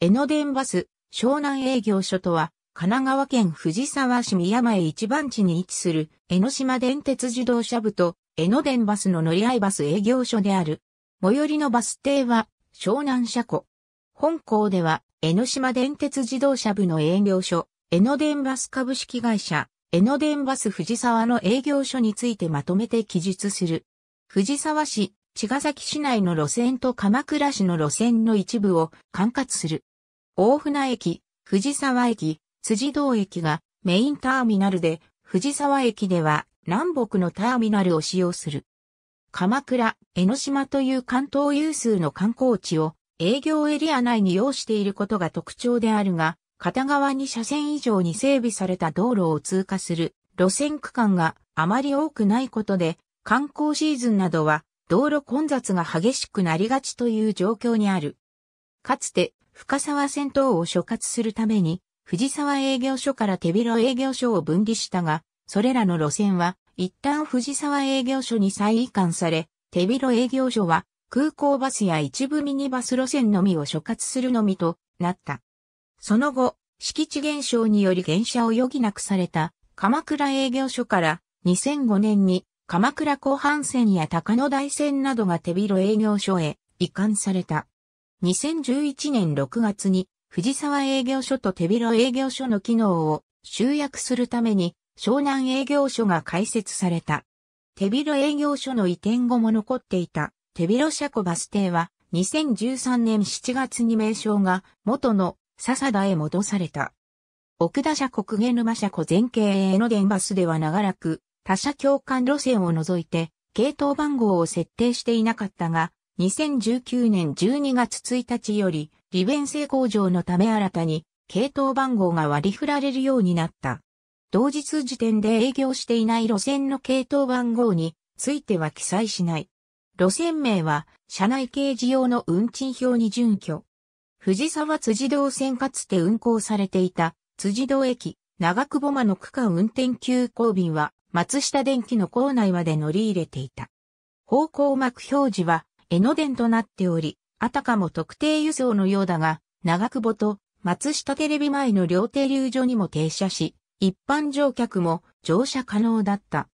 江ノ電バス、湘南営業所とは、神奈川県藤沢市宮前一番地に位置する、江ノ島電鉄自動車部と、江ノ電バスの乗り合いバス営業所である。最寄りのバス停は、湘南車庫。本校では、江ノ島電鉄自動車部の営業所、江ノ電バス株式会社、江ノ電バス藤沢の営業所についてまとめて記述する。藤沢市、茅ヶ崎市内の路線と鎌倉市の路線の一部を管轄する。大船駅、藤沢駅、辻堂駅がメインターミナルで、藤沢駅では南北のターミナルを使用する。鎌倉、江ノ島という関東有数の観光地を営業エリア内に要していることが特徴であるが、片側に車線以上に整備された道路を通過する路線区間があまり多くないことで、観光シーズンなどは道路混雑が激しくなりがちという状況にある。かつて深沢戦闘を所轄するために、藤沢営業所から手広営業所を分離したが、それらの路線は、一旦藤沢営業所に再移管され、手広営業所は、空港バスや一部ミニバス路線のみを所轄するのみとなった。その後、敷地減少により減車を余儀なくされた鎌倉営業所から2005年に鎌倉後半線や高野台線などが手広営業所へ移管された。2011年6月に藤沢営業所と手広営業所の機能を集約するために湘南営業所が開設された。手広営業所の移転後も残っていた手広車庫バス停は2013年7月に名称が元の笹田へ戻された。奥田車庫鵠沼車庫前経営の電バスでは長らく他社共感路線を除いて系統番号を設定していなかったが2019年12月1日より、利便性向上のため新たに、系統番号が割り振られるようになった。同日時点で営業していない路線の系統番号については記載しない。路線名は、車内掲示用の運賃表に準拠。藤沢辻堂線かつて運行されていた、辻堂駅、長久保間の区間運転急行便は、松下電機の構内まで乗り入れていた。方向幕表示は、江ノ電となっており、あたかも特定輸送のようだが、長久保と松下テレビ前の両停留所にも停車し、一般乗客も乗車可能だった。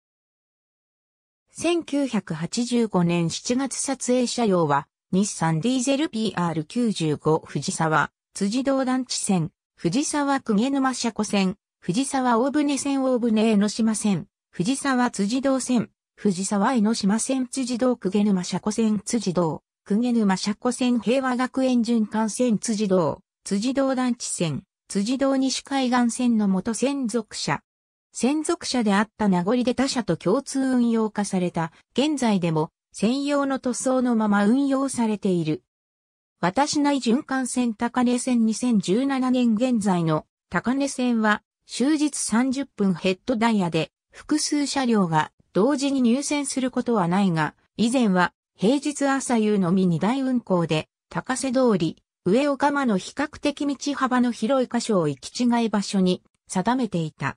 1985年7月撮影車両は、日産ディーゼル PR95 藤沢、辻堂団地線、藤沢鵠沼車庫線、藤沢大船線大船江ノ島線、藤沢辻堂線、藤沢江ノ島線辻堂鵠沼車庫線辻堂、鵠沼車庫線平和学園循環線辻堂、辻堂団地線、辻堂西海岸線の元専属車。専属車であった名残で他社と共通運用化された、現在でも専用の塗装のまま運用されている。私内循環線高根線2017年現在の高根線は終日30分ヘッドダイヤで複数車両が同時に入線することはないが、以前は平日朝夕のみ二大運行で、高瀬通り、上岡間の比較的道幅の広い箇所を行き違い場所に定めていた。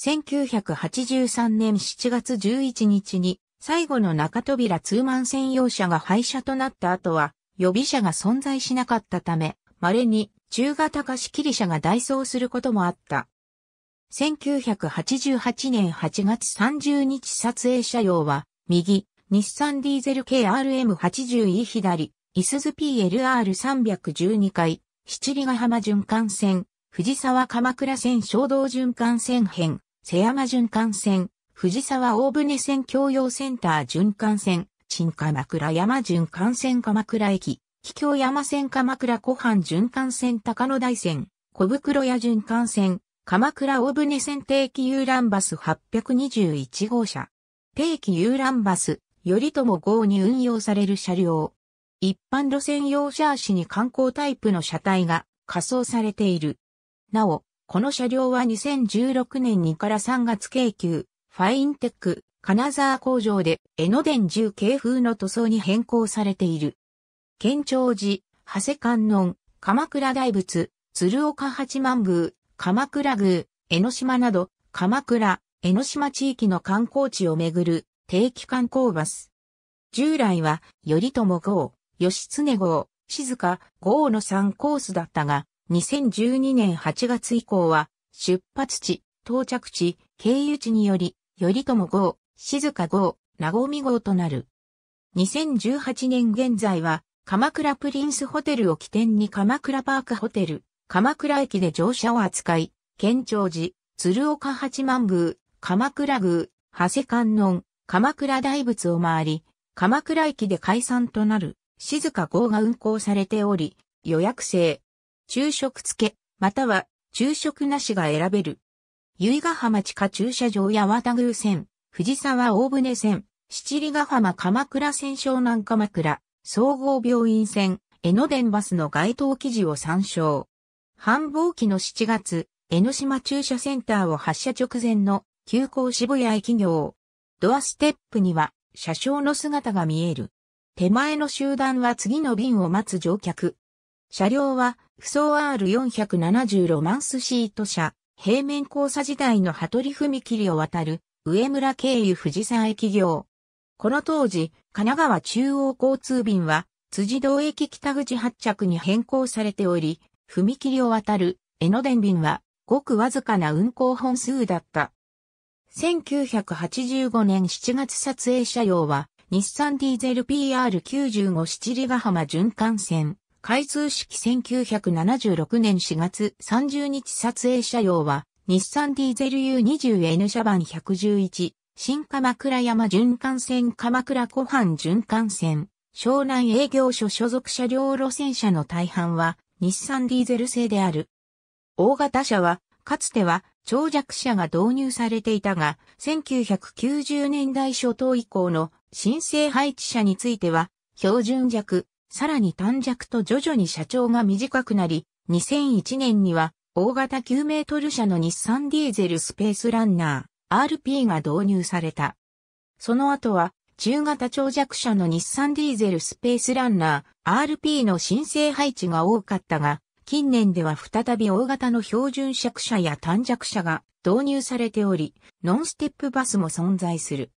1983年7月11日に最後の中扉通満専用車が廃車となった後は予備車が存在しなかったため稀に中型貸切車が代走することもあった。1988年8月30日撮影車両は、右、日産ディーゼル KRM80E 左、イスズ PLR312 回、七里ヶ浜循環線、藤沢鎌倉線衝動循環線編、瀬山循環線、藤沢大船線共用センター循環線、新鎌倉山循環線鎌倉駅、秘境山線鎌倉湖畔循環線高野台線、小袋屋循環線、鎌倉大船線定期遊覧バス821号車。定期遊覧バス、頼朝号に運用される車両。一般路線用シャーシに観光タイプの車体が仮装されている。なお、この車両は2016年2から3月京急、ファインテック、金沢工場で江ノ電10系風の塗装に変更されている。県庁寺、長谷観音、鎌倉大仏、鶴岡八幡宮、鎌倉宮、江ノ島など、鎌倉、江ノ島地域の観光地をめぐる定期観光バス。従来は、頼朝号、義経号、静か号の3コースだったが、2012年8月以降は、出発地、到着地、経由地により、頼朝号、静か号、名込号となる。2018年現在は、鎌倉プリンスホテルを起点に鎌倉パークホテル、鎌倉駅で乗車を扱い、県庁寺、鶴岡八幡宮、鎌倉宮、長谷観音、鎌倉大仏を回り、鎌倉駅で解散となる、静か号が運行されており、予約制、昼食付け、または昼食なしが選べる。由比ヶ浜地下駐車場や和田宮線、藤沢大船線、七里ヶ浜鎌倉線湘南鎌倉、総合病院線、江ノ電バスの該当記事を参照。繁忙期の7月、江ノ島駐車センターを発車直前の急行渋谷駅業。ドアステップには車掌の姿が見える。手前の集団は次の便を待つ乗客。車両は、不走 R470 ロマンスシート車、平面交差時代の羽鳥踏切を渡る、上村経由藤沢駅業。この当時、神奈川中央交通便は、辻堂駅北口発着に変更されており、踏切を渡る江ノ電便はごくわずかな運行本数だった。1985年7月撮影車両は日産ディーゼル PR95 七里ヶ浜循環線。開通式1976年4月30日撮影車両は日産ディーゼル U20N 車番111、新鎌倉山循環線鎌倉湖畔循環線、湘南営業所所属車両路線車の大半は日産ディーゼル製である。大型車は、かつては長尺車が導入されていたが、1990年代初頭以降の新生配置車については、標準弱、さらに短弱と徐々に車長が短くなり、2001年には大型9メートル車の日産ディーゼルスペースランナー RP が導入された。その後は中型長弱車の日産ディーゼルスペースランナー RP の申請配置が多かったが、近年では再び大型の標準尺車や短尺車が導入されており、ノンステップバスも存在する。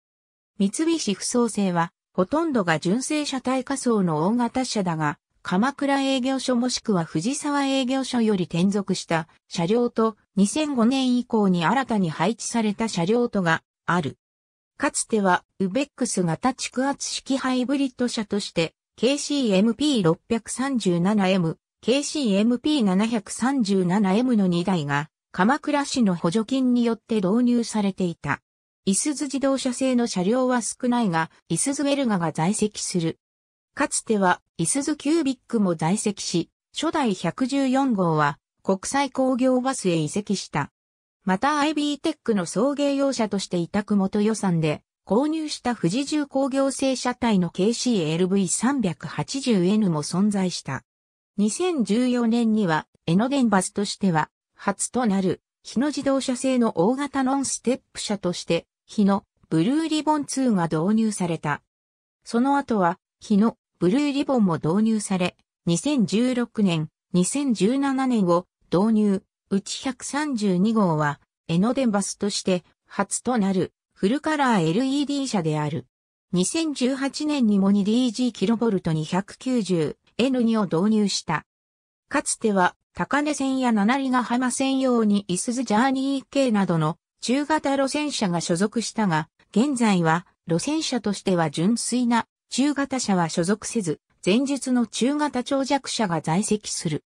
三菱不創生は、ほとんどが純正車体仮想の大型車だが、鎌倉営業所もしくは藤沢営業所より転属した車両と2005年以降に新たに配置された車両とがある。かつては、ウベックス型蓄圧式ハイブリッド車として、KCMP637M、KCMP737M の2台が、鎌倉市の補助金によって導入されていた。イスズ自動車製の車両は少ないが、イスズエルガが在籍する。かつては、イスズキュービックも在籍し、初代114号は、国際工業バスへ移籍した。また IB テックの送迎用車として委託元予算で購入した富士重工業製車体の KCLV380N も存在した。2014年には江ノンバスとしては初となる日野自動車製の大型ノンステップ車として日野ブルーリボン2が導入された。その後は日野ブルーリボンも導入され、2016年、2017年を導入、うち132号はエノ電バスとして初となるフルカラー LED 車である。2018年にも 2DG キロボルト2 9 0 n 2を導入した。かつては高根線や七里ヶ浜線用にイスズジャーニー系などの中型路線車が所属したが、現在は路線車としては純粋な中型車は所属せず、前述の中型長弱車が在籍する。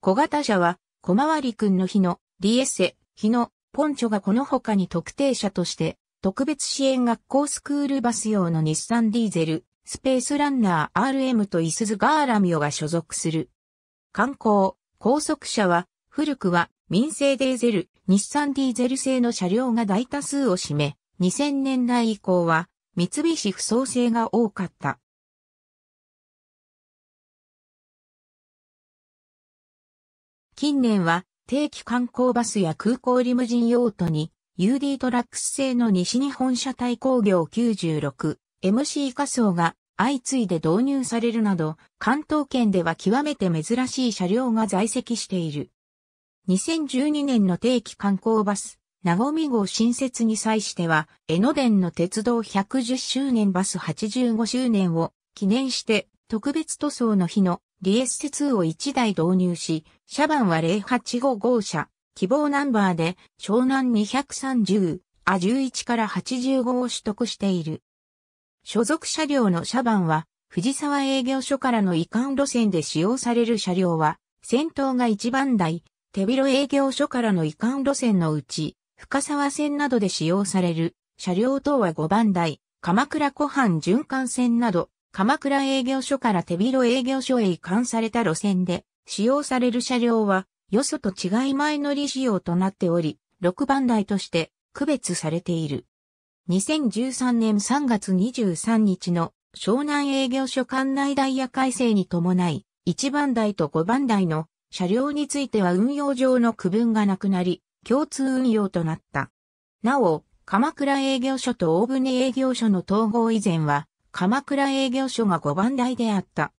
小型車は小回り君の日の、DS へ日の、ポンチョがこの他に特定車として、特別支援学校スクールバス用の日産ディーゼル、スペースランナー RM とイスズガーラミオが所属する。観光、高速車は、古くは民生デーゼル、日産ディーゼル製の車両が大多数を占め、2000年代以降は、三菱不創製が多かった。近年は定期観光バスや空港リムジン用途に、UD トラックス製の西日本車体工業96、MC 仮想が相次いで導入されるなど、関東圏では極めて珍しい車両が在籍している。2012年の定期観光バス、ナゴみ号新設に際しては、江ノ電の鉄道110周年バス85周年を記念して、特別塗装の日のリエスツ2を1台導入し、車番は0855号車、希望ナンバーで湘南230、A11 から85を取得している。所属車両の車番は、藤沢営業所からの移管路線で使用される車両は、先頭が1番台、手広営業所からの移管路線のうち、深沢線などで使用される、車両等は5番台、鎌倉湖畔循環線など、鎌倉営業所から手広営業所へ移管された路線で、使用される車両は、よそと違い前乗り仕様となっており、6番台として区別されている。2013年3月23日の湘南営業所管内ダイヤ改正に伴い、1番台と5番台の車両については運用上の区分がなくなり、共通運用となった。なお、鎌倉営業所と大船営業所の統合以前は、鎌倉営業所が5番台であった。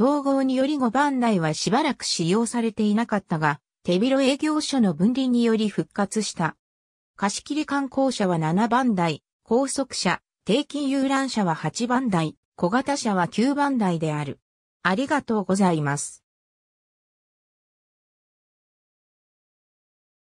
統合により5番台はしばらく使用されていなかったが、手広営業所の分離により復活した。貸切観光車は7番台、高速車、定期遊覧車は8番台、小型車は9番台である。ありがとうございます。